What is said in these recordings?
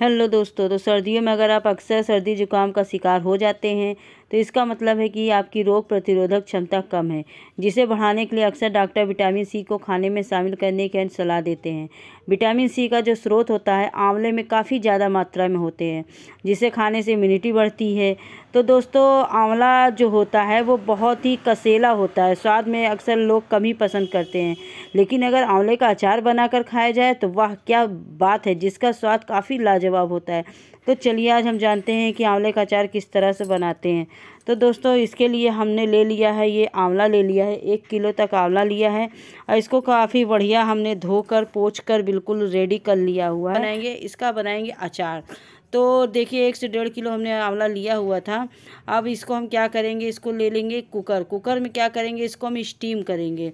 Hello दोस्तों तो सर्दियों में अगर आप अक्सर सर्दी ज़ुकाम का शिकार हो जाते हैं तो इसका मतलब है कि आपकी रोग प्रतिरोधक क्षमता कम है जिसे बढ़ाने के लिए अक्सर डॉक्टर विटामिन सी को खाने में शामिल करने की सलाह देते हैं विटामिन सी का जो स्रोत होता है आंवले में काफ़ी ज़्यादा मात्रा में होते हैं जिसे खाने से इम्यूनिटी बढ़ती है तो दोस्तों आंवला जो होता है वो बहुत ही कसेला होता है स्वाद में अक्सर लोग कम ही पसंद करते हैं लेकिन अगर आंवले का अचार बनाकर खाया जाए तो वह क्या बात है जिसका स्वाद काफ़ी लाजवाब होता है तो चलिए आज हम जानते हैं कि आंवले का अचार किस तरह से बनाते हैं तो दोस्तों इसके लिए हमने ले लिया है ये आंवला ले लिया है एक किलो तक आंवला लिया है और इसको काफ़ी बढ़िया हमने धोकर पोछ कर बिल्कुल रेडी कर लिया हुआ है बनाएंगे इसका बनाएंगे अचार तो देखिए एक से डेढ़ किलो हमने आंवला लिया हुआ था अब इसको हम क्या करेंगे इसको ले लेंगे कुकर कुकर में क्या करेंगे इसको हम स्टीम करेंगे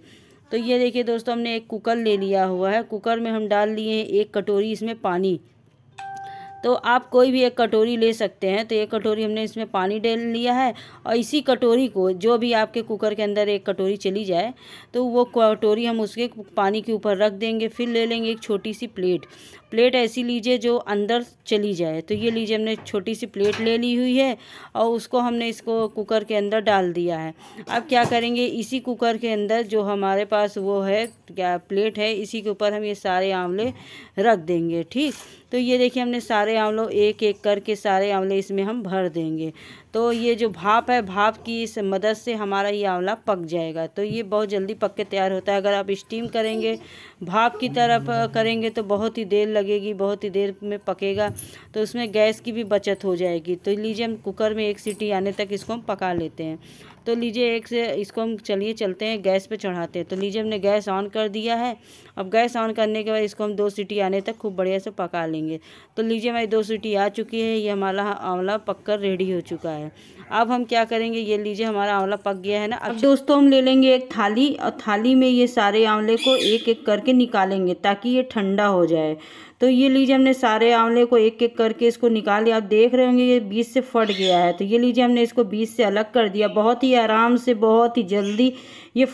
तो ये देखिए दोस्तों हमने एक कुकर ले लिया हुआ है कुकर में हम डाल लिए हैं एक कटोरी इसमें पानी तो आप कोई भी एक कटोरी ले सकते हैं तो एक कटोरी हमने इसमें पानी डाल लिया है और इसी कटोरी को जो भी आपके कुकर के अंदर एक कटोरी चली जाए तो वो कटोरी हम उसके पानी के ऊपर रख देंगे फिर ले लेंगे एक छोटी सी प्लेट प्लेट ऐसी लीजिए जो अंदर चली जाए तो ये लीजिए हमने छोटी सी प्लेट ले ली हुई है और उसको हमने इसको कुकर के अंदर डाल दिया है अब क्या करेंगे इसी कुकर के अंदर जो हमारे पास वो है क्या प्लेट है इसी के ऊपर हम ये सारे आंवले रख देंगे ठीक तो ये देखिए हमने सारे सारे आंवलों एक एक करके सारे आंवले इसमें हम भर देंगे तो ये जो भाप है भाप की इस मदद से हमारा ये आंवला पक जाएगा तो ये बहुत जल्दी पक के तैयार होता है अगर आप स्टीम करेंगे भाप की तरफ करेंगे तो बहुत ही देर लगेगी बहुत ही देर में पकेगा तो उसमें गैस की भी बचत हो जाएगी तो लीजिए हम कुकर में एक सीटी आने तक इसको हम पका लेते हैं तो लीजिए एक से इसको हम चलिए चलते हैं गैस पर चढ़ाते हैं तो लीजिए हमने गैस ऑन कर दिया है अब गैस ऑन करने के बाद इसको हम दो सीटी आने तक खूब बढ़िया से पका लेंगे तो लीजिए हमारी दो सीटी आ चुकी है ये हमारा आंवला पक रेडी हो चुका है है अब हम क्या करेंगे ये लीजिए हमारा आंवला पक गया है ना अब अच्छा। दोस्तों हम ले लेंगे एक थाली और थाली में ये सारे आंवले को एक एक करके निकालेंगे ताकि ये ठंडा हो जाए तो ये लीजिए हमने सारे आंवले को एक एक करके इसको निकाल लिया आप देख रहे होंगे ये बीज से फट गया है तो ये लीजिए हमने इसको बीज से अलग कर दिया बहुत ही आराम से बहुत ही जल्दी ये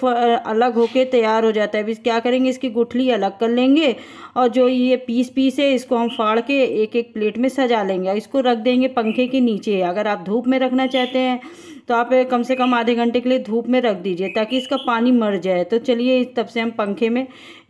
अलग होके तैयार हो जाता है अब क्या करेंगे इसकी गुठली अलग कर लेंगे और जो ये पीस पीस है इसको हम फाड़ के एक एक प्लेट में सजा लेंगे इसको रख देंगे पंखे के नीचे अगर आप धूप में रखना चाहते हैं तो आप कम से कम आधे घंटे के लिए धूप में रख दीजिए ताकि इसका पानी मर जाए तो चलिए तब से हम पंखे में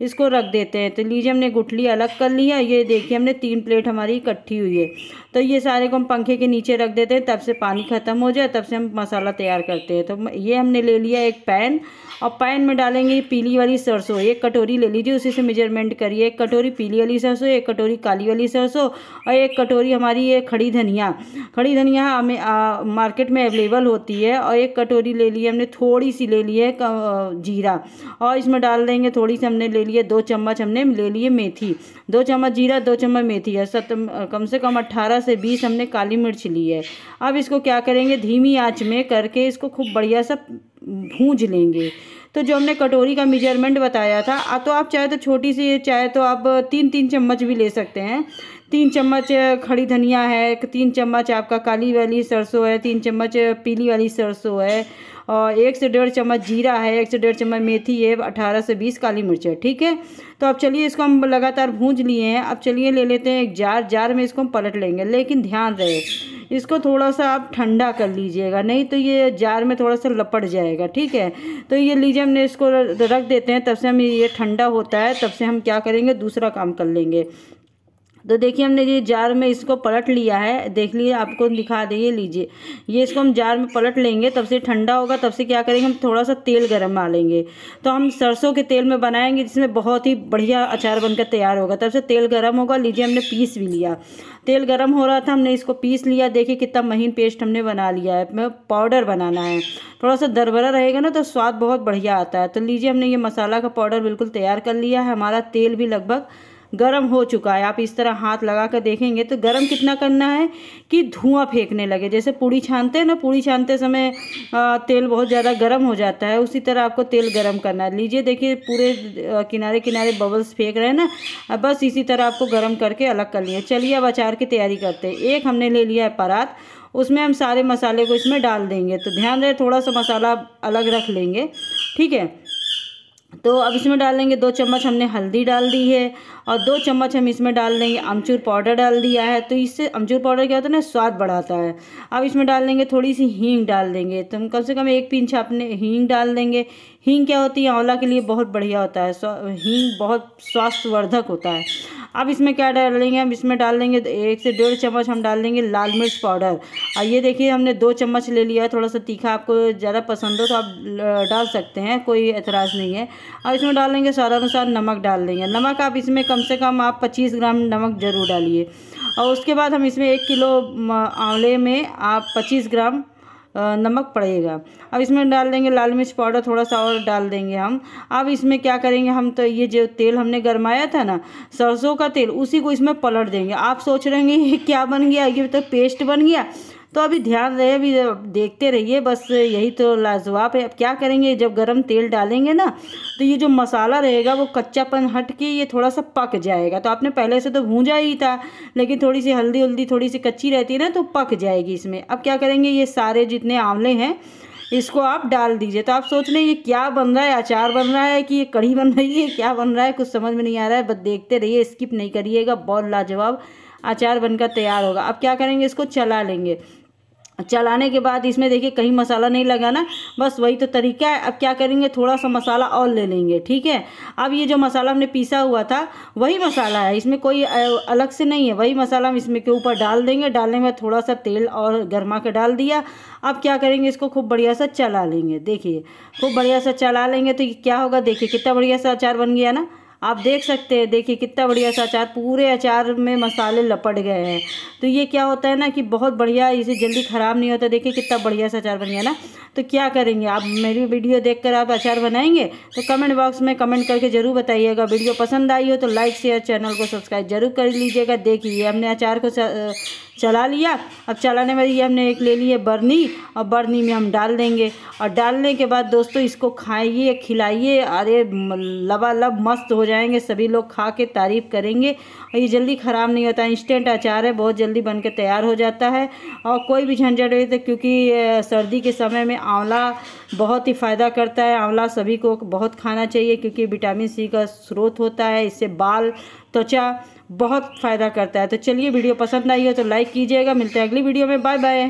इसको रख देते हैं तो लीजिए हमने गुठली अलग कर लिया ये देखिए हमने तीन प्लेट हमारी इकट्ठी हुई है तो ये सारे को हम पंखे के नीचे रख देते हैं तब से पानी ख़त्म हो जाए तब से हम मसाला तैयार करते हैं तो ये हमने ले लिया एक पैन और पैन में डालेंगे पीली वाली सरसों एक कटोरी ले लीजिए उसी से मेजरमेंट करिए एक कटोरी पीली वाली सरसों एक कटोरी काली वाली सरसों और एक कटोरी हमारी ये खड़ी धनिया खड़ी धनिया हमें मार्केट में अवेलेबल होती होती है और एक कटोरी ले ली है हमने थोड़ी सी ले ली है जीरा और इसमें डाल देंगे थोड़ी सी हमने ले लिए दो चम्मच हमने ले लिए मेथी दो चम्मच जीरा दो चम्मच मेथी है सत कम से कम अट्ठारह से बीस हमने काली मिर्च ली है अब इसको क्या करेंगे धीमी आँच में करके इसको खूब बढ़िया सा भूंज लेंगे तो जो हमने कटोरी का मेजरमेंट बताया था तो आप चाहे तो छोटी सी चाहे तो आप तीन तीन चम्मच भी ले सकते हैं तीन चम्मच खड़ी धनिया है तीन चम्मच आपका काली वाली सरसों है तीन चम्मच पीली वाली सरसों है और एक से डेढ़ चम्मच जीरा है एक से डेढ़ चम्मच मेथी है अठारह से बीस काली मिर्च है ठीक है तो अब चलिए इसको हम लगातार भूंज लिए हैं अब चलिए ले लेते हैं एक जार जार में इसको हम पलट लेंगे लेकिन ध्यान रहे इसको थोड़ा सा आप ठंडा कर लीजिएगा नहीं तो ये जार में थोड़ा सा लपट जाएगा ठीक है तो ये लीजिए हमने इसको रख देते हैं तब से हम ये ठंडा होता है तब से हम क्या करेंगे दूसरा काम कर लेंगे तो देखिए हमने ये जार में इसको पलट लिया है देख लीजिए आपको दिखा देंगे लीजिए ये इसको हम जार में पलट लेंगे तब से ठंडा होगा तब से क्या करेंगे हम थोड़ा सा तेल गर्म मालेंगे तो हम सरसों के तेल में बनाएंगे जिसमें बहुत ही बढ़िया अचार बनकर तैयार होगा तब से तेल गर्म होगा लीजिए हमने पीस भी लिया तेल गर्म हो रहा था हमने इसको पीस लिया देखिए कितना महीन पेस्ट हमने बना लिया है पाउडर बनाना है थोड़ा सा दरबरा रहेगा ना तो स्वाद बहुत बढ़िया आता है तो लीजिए हमने ये मसाला का पाउडर बिल्कुल तैयार कर लिया है हमारा तेल भी लगभग गर्म हो चुका है आप इस तरह हाथ लगा कर देखेंगे तो गर्म कितना करना है कि धुआं फेंकने लगे जैसे पूड़ी छानते हैं ना पूड़ी छानते समय तेल बहुत ज़्यादा गर्म हो जाता है उसी तरह आपको तेल गर्म करना है लीजिए देखिए पूरे किनारे किनारे बबल्स फेंक रहे हैं ना बस इसी तरह आपको गर्म करके अलग कर लिए चलिए अब अचार की तैयारी करते हैं एक हमने ले लिया है परात उसमें हम सारे मसाले को इसमें डाल देंगे तो ध्यान रहे थोड़ा सा मसाला अलग रख लेंगे ठीक है तो अब इसमें डाल देंगे दो चम्मच हमने हल्दी डाल दी है और दो चम्मच हम इसमें डाल देंगे अमचूर पाउडर डाल दिया है तो इससे अमचूर पाउडर क्या होता है ना स्वाद बढ़ाता है अब इसमें डाल देंगे थोड़ी सी हींग डाल देंगे तो हम कम से कम एक पिंच अपने हींग डाल देंगे हींग क्या होती है आंवला के लिए बहुत बढ़िया होता है हींग बहुत स्वास्थ्यवर्धक होता है अब इसमें क्या डालेंगे हम इसमें डाल देंगे तो एक से डेढ़ चम्मच हम डाल देंगे लाल मिर्च पाउडर और ये देखिए हमने दो चम्मच ले लिया है थोड़ा सा तीखा आपको ज़्यादा पसंद हो तो आप डाल सकते हैं कोई एतराज़ नहीं है और इसमें डाल देंगे स्वाद अनुसार नमक डाल देंगे नमक आप इसमें कम से कम आप पच्चीस ग्राम नमक ज़रूर डालिए और उसके बाद हम इसमें एक किलो आंवले में आप पच्चीस ग्राम नमक पड़ेगा अब इसमें डाल देंगे लाल मिर्च पाउडर थोड़ा सा और डाल देंगे हम अब इसमें क्या करेंगे हम तो ये जो तेल हमने गरमाया था ना सरसों का तेल उसी को इसमें पलट देंगे आप सोच रहे होंगे क्या बन गया ये तो पेस्ट बन गया तो अभी ध्यान रहे अभी देखते रहिए बस यही तो लाजवाब है अब क्या करेंगे जब गर्म तेल डालेंगे ना तो ये जो मसाला रहेगा वो कच्चापन हट के ये थोड़ा सा पक जाएगा तो आपने पहले से तो भूंजा ही था लेकिन थोड़ी सी हल्दी हल्दी थोड़ी सी कच्ची रहती है ना तो पक जाएगी इसमें अब क्या करेंगे ये सारे जितने आंवले हैं इसको आप डाल दीजिए तो आप सोच रहे ये क्या बन रहा है अचार बन रहा है कि ये कढ़ी बन रही है क्या बन रहा है कुछ समझ में नहीं आ रहा है बस देखते रहिए स्किप नहीं करिएगा बहुत लाजवाब अचार बनकर तैयार होगा अब क्या करेंगे इसको चला लेंगे चलाने के बाद इसमें देखिए कहीं मसाला नहीं लगाना बस वही तो तरीका है अब क्या करेंगे थोड़ा सा मसाला और ले लेंगे ठीक है अब ये जो मसाला हमने पीसा हुआ था वही मसाला है इसमें कोई अलग से नहीं है वही मसाला हम इसमें के ऊपर डाल देंगे डालने में थोड़ा सा तेल और गर्मा के डाल दिया अब क्या करेंगे इसको खूब बढ़िया सा चला लेंगे देखिए खूब बढ़िया सा चला लेंगे तो क्या होगा देखिए कितना बढ़िया सा अचार बन गया ना आप देख सकते हैं देखिए कितना बढ़िया सा अचार पूरे अचार में मसाले लपट गए हैं तो ये क्या होता है ना कि बहुत बढ़िया इसे जल्दी ख़राब नहीं होता देखिए कितना बढ़िया सा अचार बन गया ना तो क्या करेंगे आप मेरी वीडियो देखकर आप अचार बनाएंगे तो कमेंट बॉक्स में कमेंट करके ज़रूर बताइएगा वीडियो पसंद आई हो तो लाइक शेयर चैनल को सब्सक्राइब जरूर कर लीजिएगा देखिए हमने अचार को चला लिया अब चलाने में ये हमने एक ले ली है बर्नी और बर्नी में हम डाल देंगे और डालने के बाद दोस्तों इसको खाइए खिलाइए अरे लबालब मस्त हो जाएंगे सभी लोग खा के तारीफ़ करेंगे और ये जल्दी ख़राब नहीं होता इंस्टेंट अचार है बहुत जल्दी बन के तैयार हो जाता है और कोई भी झंझट हो तो क्योंकि सर्दी के समय में आंवला बहुत ही फ़ायदा करता है आंवला सभी को बहुत खाना चाहिए क्योंकि विटामिन सी का स्रोत होता है इससे बाल त्वचा बहुत फ़ायदा करता है तो चलिए वीडियो पसंद आई हो तो लाइक कीजिएगा मिलते हैं अगली वीडियो में बाय बाय